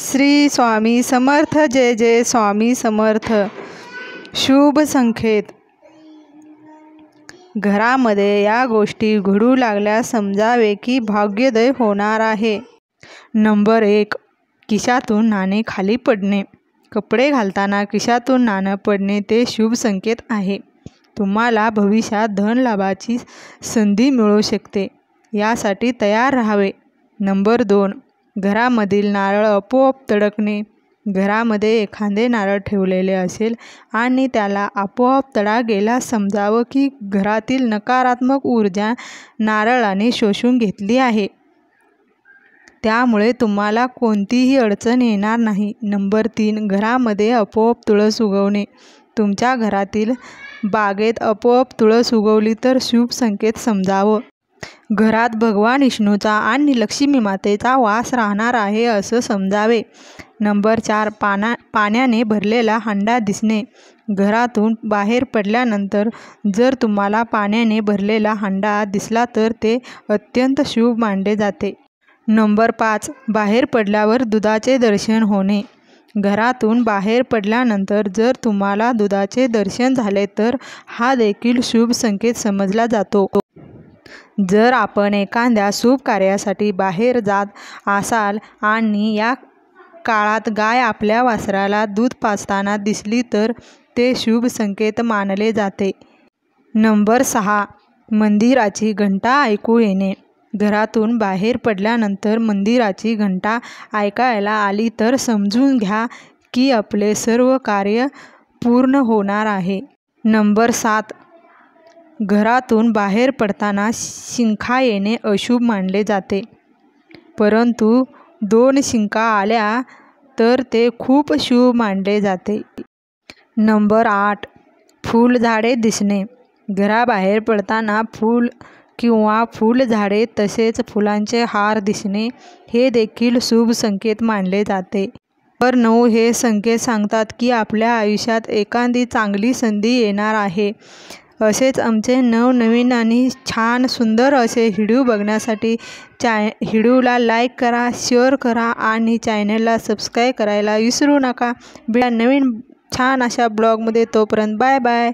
श्री स्वामी समर्थ जय जय स्वामी समर्थ शुभ संकेत घरामध्ये या गोष्टी घडू लागल्या समजावे की भाग्योदय होणार आहे नंबर एक किशातून नाणे खाली पडणे कपडे घालताना किशातून नाणं पडणे ते शुभ संकेत आहे तुम्हाला भविष्यात धनलाभाची संधी मिळू शकते यासाठी तयार राहावे नंबर दोन घरामधील नारळ आपोआप तडकणे घरामध्ये एखादे नारळ ठेवलेले असेल आणि त्याला आपोआप तडा गेला समजावं की घरातील नकारात्मक ऊर्जा नारळाने शोषून घेतली आहे त्यामुळे तुम्हाला कोणतीही अडचण येणार नाही नंबर तीन घरामध्ये आपोआप तुळस उगवणे तुमच्या घरातील बागेत आपोआप तुळस उगवली तर शुभ संकेत समजावं घरात भगवान विष्णूचा आणि लक्ष्मी मातेचा वास राहणार आहे असं समजावे नंबर चार पाना पाण्याने भरलेला हंडा दिसणे घरातून बाहेर पडल्यानंतर जर तुम्हाला पाण्याने भरलेला हंडा दिसला तर ते अत्यंत शुभ मानले जाते नंबर पाच बाहेर पडल्यावर दुधाचे दर्शन होणे घरातून बाहेर पडल्यानंतर जर तुम्हाला दुधाचे दर्शन झाले तर हा देखील शुभ संकेत समजला जातो जर आपण एखाद्या शुभ कार्यासाठी बाहेर जात असाल आणि या काळात गाय आपल्या वासराला दूध पाजताना दिसली तर ते शुभ संकेत मानले जाते नंबर सहा मंदिराची घंटा ऐकू येणे घरातून बाहेर पडल्यानंतर मंदिराची घंटा ऐकायला आली तर समजून घ्या की आपले सर्व कार्य पूर्ण होणार आहे नंबर सात घरातून बाहेर पडताना शिंका येणे अशुभ मानले जाते परंतु दोन शिंका आल्या तर ते खूप शुभ मानले जाते नंबर आठ फुलझाडे दिसणे घराबाहेर पडताना फूल किंवा फुलझाडे तसेच फुलांचे हार दिसणे हे देखील शुभ संकेत मानले जाते नंबर नऊ हे संकेत सांगतात की आपल्या आयुष्यात एखादी चांगली संधी येणार आहे असेच आमचे नवनवीन आणि छान सुंदर असे व्हिडिओ बघण्यासाठी चाय व्हिडिओला लाईक करा शेअर करा आणि चॅनलला सबस्क्राईब करायला विसरू नका बिळा नवीन छान अशा ब्लॉगमध्ये तोपर्यंत बाय बाय